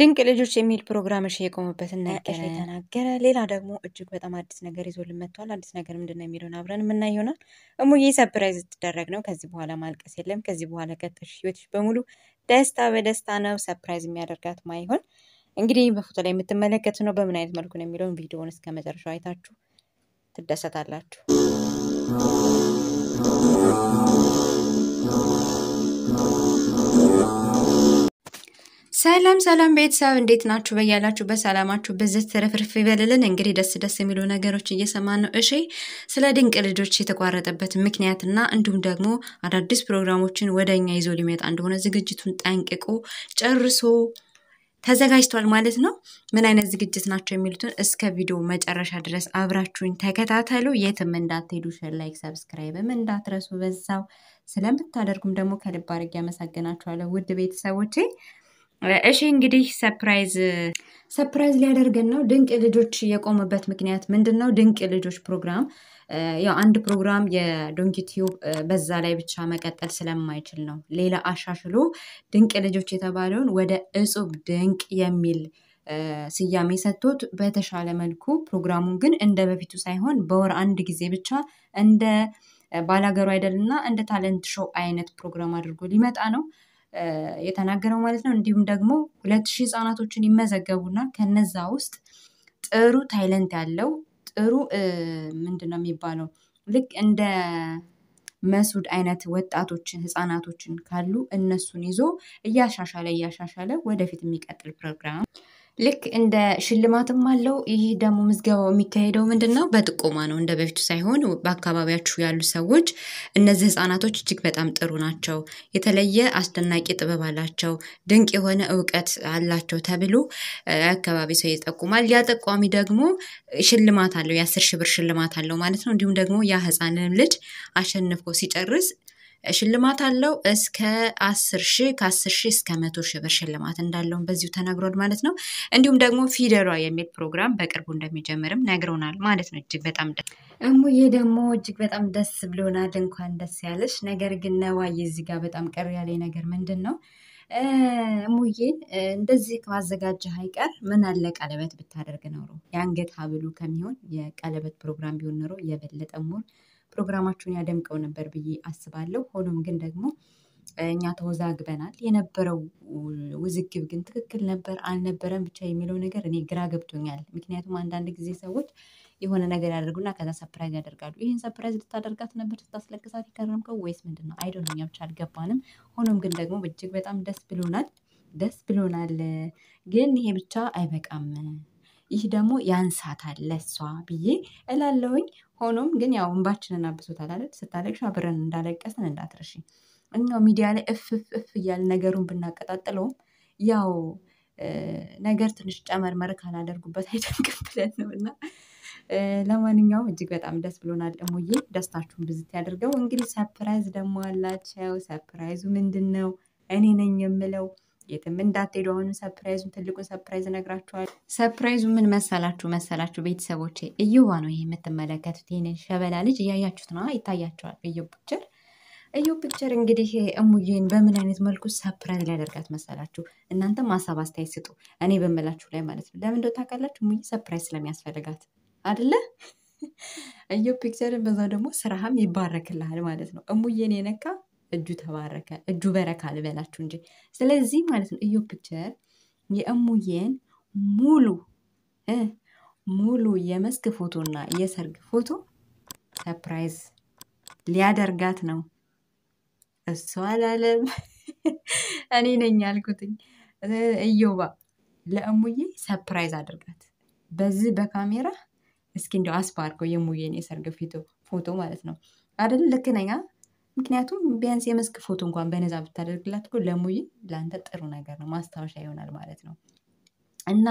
ድንቅ ልጆች የሚል ፕሮግራም እሺ የቆመበት ነገር የተናገረ ሌላ ደግሞ እጅግ በጣም አዲስ ነገር ይዞልን መጥቷል። አዲስ ነገር ምንድን ነው የሚለውን አብረን የምናይ ይሆናል። እሙዬ ሰፕራይዝ ትደረግ ነው። ከዚህ በኋላ ማልቀስ የለም። ከዚህ በኋላ ቀጥሽ ህይወትሽ በሙሉ ደስታ በደስታ ነው። ሰፕራይዝ የሚያደርጋት ማይሆን እንግዲህ በፎቶ ላይ የምትመለከት ነው። በምን አይነት መልኩ ነው የሚለውን ቪዲዮውን እስከ መጨረሻው አይታችሁ ትደሰታላችሁ። ሰላም ሰላም ቤተሰብ እንዴት ናችሁ? በያላችሁ በሰላማችሁ ብዝት ትርፍርፍ ይበልልን። እንግዲህ ደስ ደስ የሚሉ ነገሮች እየሰማን ነው። እሺ ስለ ድንቅ ልጆች የተቋረጠበት ምክንያትና እንዲሁም ደግሞ አዳዲስ ፕሮግራሞችን ወደ እኛ ይዞ ሊመጣ እንደሆነ ዝግጅቱን ጠንቅቆ ጨርሶ ተዘጋጅቷል ማለት ነው። ምን አይነት ዝግጅት ናቸው የሚሉትን እስከ ቪዲዮ መጨረሻ ድረስ አብራችሁኝ ተከታተሉ። የትም እንዳትሄዱ፣ ሸር፣ ላይክ፣ ሰብስክራይብም እንዳትረሱ። በዛው ስለምታደርጉም ደግሞ ከልብ አድርጌ አመሰግናችኋለሁ ውድ ቤተሰቦቼ። እሺ እንግዲህ ሰፕራይዝ ሰፕራይዝ ሊያደርገን ነው። ድንቅ ልጆች የቆሙበት ምክንያት ምንድን ነው? ድንቅ ልጆች ፕሮግራም ያው አንድ ፕሮግራም የዶንኪ ቲዩብ በዛ ላይ ብቻ መቀጠል ስለማይችል ነው። ሌላ አሻሽሎ ድንቅ ልጆች የተባለውን ወደ እጹብ ድንቅ የሚል ስያሜ ሰጥቶት በተሻለ መልኩ ፕሮግራሙን ግን እንደ በፊቱ ሳይሆን በወር አንድ ጊዜ ብቻ እንደ ባላገሩ አይደልና እንደ ታለንት ሾው አይነት ፕሮግራም አድርጎ ሊመጣ ነው። የተናገረው ማለት ነው። እንዲሁም ደግሞ ሁለት ሺህ ህጻናቶችን ይመዘገቡና ከነዛ ውስጥ ጥሩ ታይለንት ያለው ጥሩ ምንድን ነው የሚባለው ልክ እንደ መሱድ አይነት ወጣቶችን ህጻናቶችን ካሉ እነሱን ይዞ እያሻሻለ እያሻሻለ ወደፊት የሚቀጥል ፕሮግራም ልክ እንደ ሽልማትም አለው። ይህ ደግሞ ምዝገባው የሚካሄደው ምንድን ነው? በጥቆማ ነው፣ እንደ በፊቱ ሳይሆን በአካባቢያችሁ ያሉ ሰዎች እነዚህ ህጻናቶች እጅግ በጣም ጥሩ ናቸው፣ የተለየ አስደናቂ ጥበብ አላቸው፣ ድንቅ የሆነ እውቀት አላቸው ተብሎ አካባቢ ሰው ይጠቁማል። ያ ጠቋሚ ደግሞ ሽልማት አለው፣ የአስር ሺህ ብር ሽልማት አለው ማለት ነው። እንዲሁም ደግሞ ያ ህፃንን ልጅ አሸንፎ ሲጨርስ ሽልማት አለው እስከ አስር ሺ ከአስር ሺ እስከ መቶ ሺ ብር ሽልማት እንዳለውን በዚሁ ተነግሯል ማለት ነው። እንዲሁም ደግሞ ፊደሯ የሚል ፕሮግራም በቅርቡ እንደሚጀምርም ነግሮናል ማለት ነው። እጅግ በጣም እሙዬ ደግሞ እጅግ በጣም ደስ ብሎናል። እንኳን ደስ ያለሽ። ነገር ግን ነዋዬ እዚህ ጋር በጣም ቅር ያለ ነገር ምንድን ነው? እሙዬ እንደዚህ ከማዘጋጀ አይቀር ምን አለ ቀለበት ብታደርግ ኖሮ የአንገት ሀብሉ ከሚሆን የቀለበት ፕሮግራም ቢሆን ኖሮ የበለጠ ሞር ፕሮግራማችሁን ያደምቀው ነበር ብዬ አስባለሁ። ሆኖም ግን ደግሞ እኛ ተወዛግበናል። የነበረው ውዝግብ ግን ትክክል ነበር አልነበረም ብቻ የሚለው ነገር እኔ ግራ ገብቶኛል። ምክንያቱም አንዳንድ ጊዜ ሰዎች የሆነ ነገር ያደርጉና ከዛ ሰፕራይዝ ያደርጋሉ። ይህን ሰፕራይዝ ልታደርጋት ነበር ስታስለቅሳት የከረምከው ወይስ ምንድን ነው? አይዶን እኛ ብቻ አልገባንም። ሆኖም ግን ደግሞ እጅግ በጣም ደስ ብሎናል፣ ደስ ብሎናል። ግን ይሄ ብቻ አይበቃም፣ ይህ ደግሞ ያንሳታል ለሷ ብዬ እላለውኝ። ሆኖም ግን ያው እንባችንን አብሶታል አይደል? ስታለቅሽ አብረን እንዳለቀስን እንዳትረሺ። እኛው ሚዲያ ላይ እፍፍ እፍ እያለ ነገሩን ብናቀጣጥለውም ያው ነገር ትንሽ ጨመርመር ካላደርጉበት አይደንቅም ብለን ነው እና ለማንኛውም እጅግ በጣም ደስ ብሎናል። እሙዬ ደስታችሁን ብዝት ያደርገው። እንግዲህ ሰፕራይዝ ደግሞ አላቸው። ሰፕራይዙ ምንድን ነው? እኔ ነኝ የምለው የትም እንዳትሄዱ። አሁን ሰፕራይዙን ትልቁን ሰፕራይዝ እነግራችኋለሁ። ሰፕራይዙ ምን መሰላችሁ መሰላችሁ ቤተሰቦች እዩዋ ነው ይሄ የምትመለከቱት። ይህን ሸበላ ልጅ እያያችሁት ነው፣ ይታያቸዋል። እዩ ፒክቸር፣ እዩ ፒክቸር። እንግዲህ እሙዬን በምን አይነት መልኩ ሰፕራይዝ ሊያደርጋት መሰላችሁ? እናንተ ማሳብ አስተያየት ስጡ፣ እኔ በምላችሁ ላይ ማለት ነው። ለምን ታውቃላችሁ? እሙዬ ሰፕራይዝ ስለሚያስፈልጋት አደለ? እዩ ፒክቸርን፣ በዛው ደግሞ ስራህም ይባረክልሃል ማለት ነው። እሙዬን የነካ እጁ ተባረከ፣ እጁ በረካ ልበላችሁ እንጂ። ስለዚህ ማለት ነው እዮ ፒክቸር የእሙዬን ሙሉ ሙሉ የመስክ ፎቶና የሰርግ ፎቶ ሰፕራይዝ ሊያደርጋት ነው። እሱ አላለም፣ እኔ ነኝ ያልኩትኝ። እዮባ ለእሙዬ ሰፕራይዝ አድርጋት በዚህ በካሜራ እስኪ እንዲያው አስባርገው የሙዬን የሰርግ ፎቶ ማለት ነው አይደል? ልክ ነኝ። ምክንያቱም ቢያንስ የመስክ ፎቶ እንኳን በነዛ ብታደርግላት እኮ ለሙይ ለአንተ ጥሩ ነገር ነው፣ ማስታወሻ ይሆናል ማለት ነው። እና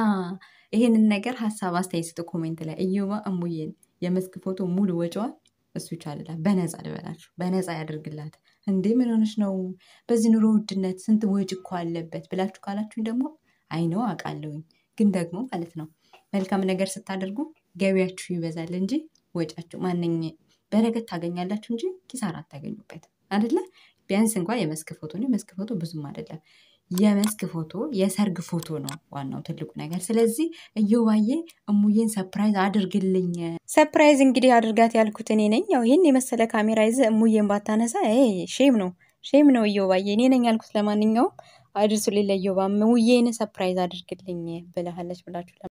ይህንን ነገር ሀሳብ አስተያየት ስጥ ኮሜንት ላይ እዩባ እሙዬን የመስክ ፎቶ ሙሉ ወጪዋ እሱ ይቻልላል። በነፃ ልበላችሁ፣ በነፃ ያደርግላት። እንዴ ምን ሆነች ነው በዚህ ኑሮ ውድነት ስንት ወጪ እኮ አለበት ብላችሁ ካላችሁኝ ደግሞ አይነው አውቃለሁኝ፣ ግን ደግሞ ማለት ነው መልካም ነገር ስታደርጉ ገቢያችሁ ይበዛል እንጂ ወጫችሁ ማንኝ በረከት ታገኛላችሁ እንጂ ኪሳራ አታገኙበት አደለ? ቢያንስ እንኳ የመስክ ፎቶ ነው። የመስክ ፎቶ ብዙም አደለም። የመስክ ፎቶ የሰርግ ፎቶ ነው ዋናው ትልቁ ነገር። ስለዚህ እየዋዬ እሙዬን ሰፕራይዝ አድርግልኝ። ሰፕራይዝ እንግዲህ አድርጋት ያልኩት እኔ ነኝ። ያው ይህን የመሰለ ካሜራ ይዘ እሙዬን ባታነሳ ሼም ነው፣ ሼም ነው እየዋዬ እኔ ነኝ ያልኩት። ለማንኛውም አድርሱ ሌላ እየዋ እሙዬን ሰፕራይዝ አድርግልኝ ብለሃለች ብላችሁ